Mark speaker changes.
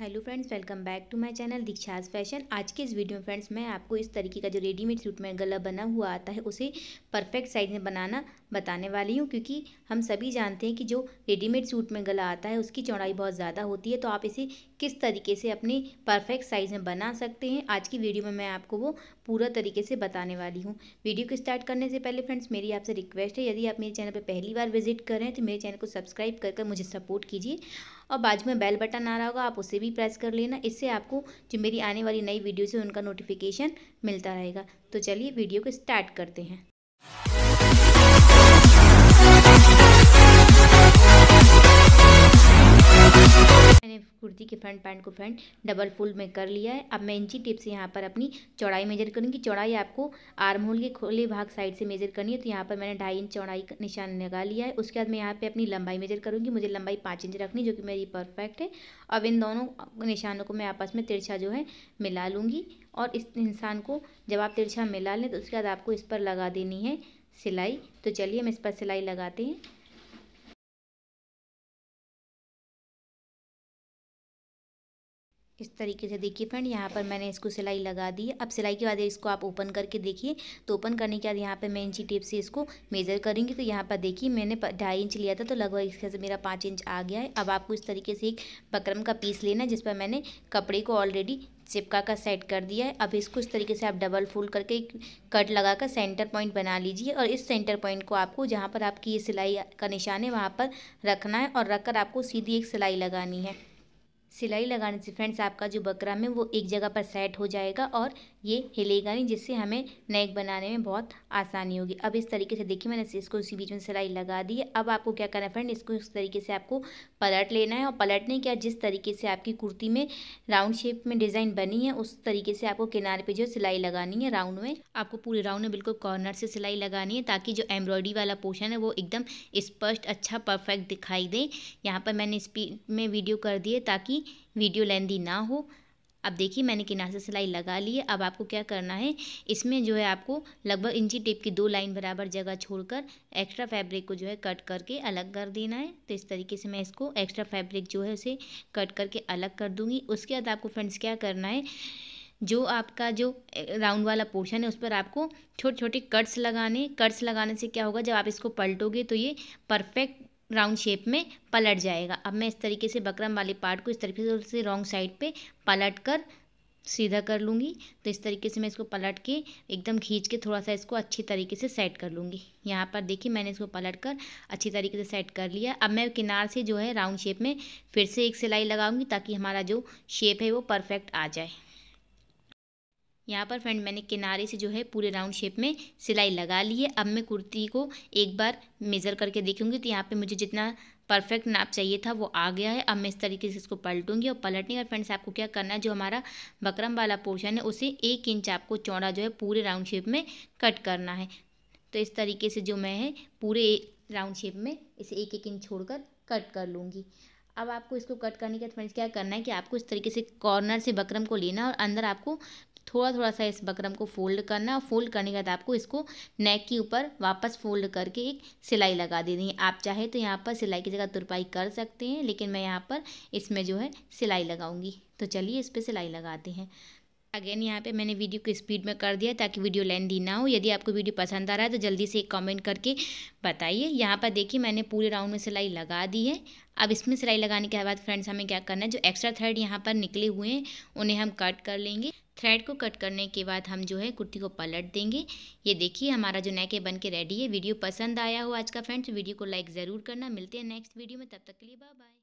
Speaker 1: hello friends welcome back to my channel Diksha's fashion आज के इस वीडियो में फ्रेंड्स मैं आपको इस तरीके का जो रेडीमेड सूट में गला बना हुआ आता है उसे परफेक्ट साइज में बनाना बताने वाली हूँ क्योंकि हम सभी जानते हैं कि जो रेडीमेड सूट में गला आता है उसकी चौड़ाई बहुत ज़्यादा होती है तो आप इसे किस तरीके से अपने परफेक्ट साइज़ में बना सकते हैं आज की वीडियो में मैं आपको वो पूरा तरीके से बताने वाली हूँ वीडियो को स्टार्ट करने से पहले फ्रेंड्स मेरी आपसे रिक्वेस्ट है यदि आप मेरे चैनल पर पहली बार विजिट करें तो मेरे चैनल को सब्सक्राइब कर मुझे सपोर्ट कीजिए और बाजू में बेल बटन आ रहा होगा आप उसे भी प्रेस कर लेना इससे आपको जो मेरी आने वाली नई वीडियोज़ है उनका नोटिफिकेशन मिलता रहेगा तो चलिए वीडियो को स्टार्ट करते हैं कि फ्रंट पैंट को फ्रंट डबल फुल में कर लिया है अब मैं इंची टिप से यहाँ पर अपनी चौड़ाई मेजर करूँगी चौड़ाई आपको आर्म होल के खोले भाग साइड से मेजर करनी है तो यहाँ पर मैंने ढाई इंच चौड़ाई का निशान लगा लिया है उसके बाद मैं यहाँ पर अपनी लंबाई मेजर करूँगी मुझे लंबाई पाँच इंच रखनी जो कि मेरी परफेक्ट है अब इन दोनों निशानों को मैं आपस में तिरछा जो है मिला लूँगी और इस इंसान को जब आप तिरछा मिला लें तो उसके बाद आपको इस पर लगा देनी है सिलाई तो चलिए हम इस पर सिलाई लगाते हैं इस तरीके से देखिए फ्रेंड यहाँ पर मैंने इसको सिलाई लगा दी है अब सिलाई के बाद इसको आप ओपन करके देखिए तो ओपन करने के बाद यहाँ पर मैं इंची टेप से इसको मेज़र करूँगी तो यहाँ पर देखिए मैंने ढाई इंच लिया था तो लगभग इसके से मेरा पाँच इंच आ गया है अब आपको इस तरीके से एक बकरम का पीस लेना है जिस पर मैंने कपड़े को ऑलरेडी चिपका का सेट कर दिया है अब इसको इस तरीके से आप डबल फोल्ड करके एक कट लगा कर सेंटर पॉइंट बना लीजिए और इस सेंटर पॉइंट को आपको जहाँ पर आपकी ये सिलाई का निशान है वहाँ पर रखना है और रखकर आपको सीधी एक सिलाई लगानी है सिलाई लगाने से फ्रेंड्स आपका जो बकरा में वो एक जगह पर सेट हो जाएगा और ये हिलेगा नहीं जिससे हमें नेक बनाने में बहुत आसानी होगी अब इस तरीके से देखिए मैंने इसको इसी बीच में सिलाई लगा दी है अब आपको क्या करना है फ्रेंड इसको इस तरीके से आपको पलट लेना है और पलटने के जिस तरीके से आपकी कुर्ती में राउंड शेप में डिज़ाइन बनी है उस तरीके से आपको किनारे पर जो सिलाई लगानी है राउंड में आपको पूरे राउंड में बिल्कुल कॉर्नर से सिलाई लगानी है ताकि जो एम्ब्रॉयडरी वाला पोर्शन है वो एकदम स्पष्ट अच्छा परफेक्ट दिखाई दे यहाँ पर मैंने स्पीड में वीडियो कर दी है ताकि की वीडियो लेंदी ना हो अब देखिए मैंने किनारे सिलाई लगा ली है अब आपको क्या करना है इसमें जो है आपको लगभग इंची टेप की दो लाइन बराबर जगह छोड़कर एक्स्ट्रा फैब्रिक को जो है कट करके अलग कर देना है तो इस तरीके से मैं इसको एक्स्ट्रा फैब्रिक जो है उसे कट करके अलग कर दूंगी उसके बाद आपको फ्रेंड्स क्या करना है जो आपका जो राउंड वाला पोर्शन है उस पर आपको छोटे छोटे कट्स लगाने कट्स लगाने से क्या होगा जब आप इसको पलटोगे तो ये परफेक्ट राउंड शेप में पलट जाएगा अब मैं इस तरीके से बकरम वाले पार्ट को इस तरीके से रॉन्ग साइड पे पलट कर सीधा कर लूँगी तो इस तरीके से मैं इसको पलट के एकदम खींच के थोड़ा सा इसको अच्छी तरीके से सेट कर लूँगी यहाँ पर देखिए मैंने इसको पलट कर अच्छी तरीके से सेट कर लिया अब मैं किनार से जो है राउंड शेप में फिर से एक सिलाई लगाऊंगी ताकि हमारा जो शेप है वो परफेक्ट आ जाए यहाँ पर फ्रेंड मैंने किनारे से जो है पूरे राउंड शेप में सिलाई लगा ली है अब मैं कुर्ती को एक बार मेज़र करके देखूँगी तो यहाँ पे मुझे जितना परफेक्ट नाप चाहिए था वो आ गया है अब मैं इस तरीके से इसको पलटूंगी और पलटने का फ्रेंड्स आपको क्या करना है जो हमारा बकरम वाला पोर्शन है उसे एक इंच आपको चौड़ा जो है पूरे राउंड शेप में कट करना है तो इस तरीके से जो मैं है पूरे राउंड शेप में इसे एक एक इंच छोड़कर कट कर लूँगी अब आपको इसको कट करने के बाद फ्रेंड्स क्या करना है कि आपको इस तरीके से कॉर्नर से बकरम को लेना और अंदर आपको थोड़ा थोड़ा सा इस बकरम को फोल्ड करना और फोल्ड करने के बाद आपको इसको नेक के ऊपर वापस फोल्ड करके एक सिलाई लगा देनी है आप चाहे तो यहाँ पर सिलाई की जगह तुरपाई कर सकते हैं लेकिन मैं यहाँ पर इसमें जो है सिलाई लगाऊंगी तो चलिए इस पर सिलाई लगाते हैं अगेन यहाँ पे मैंने वीडियो को स्पीड में कर दिया ताकि वीडियो लेंदी ना हो यदि आपको वीडियो पसंद आ रहा है तो जल्दी से एक कॉमेंट करके बताइए यहाँ पर देखिए मैंने पूरे राउंड में सिलाई लगा दी है अब इसमें सिलाई लगाने के बाद फ्रेंड्स हमें क्या करना है जो एक्स्ट्रा थ्रेड यहाँ पर निकले हुए हैं उन्हें हम कट कर लेंगे थ्रेड को कट करने के बाद हम जो है कुर्ती को पलट देंगे ये देखिए हमारा जो नेक है बन के रेडी है वीडियो पसंद आया हो आज का फ्रेंड्स वीडियो को लाइक ज़रूर करना मिलते हैं नेक्स्ट वीडियो में तब तक के लिए बाय बाय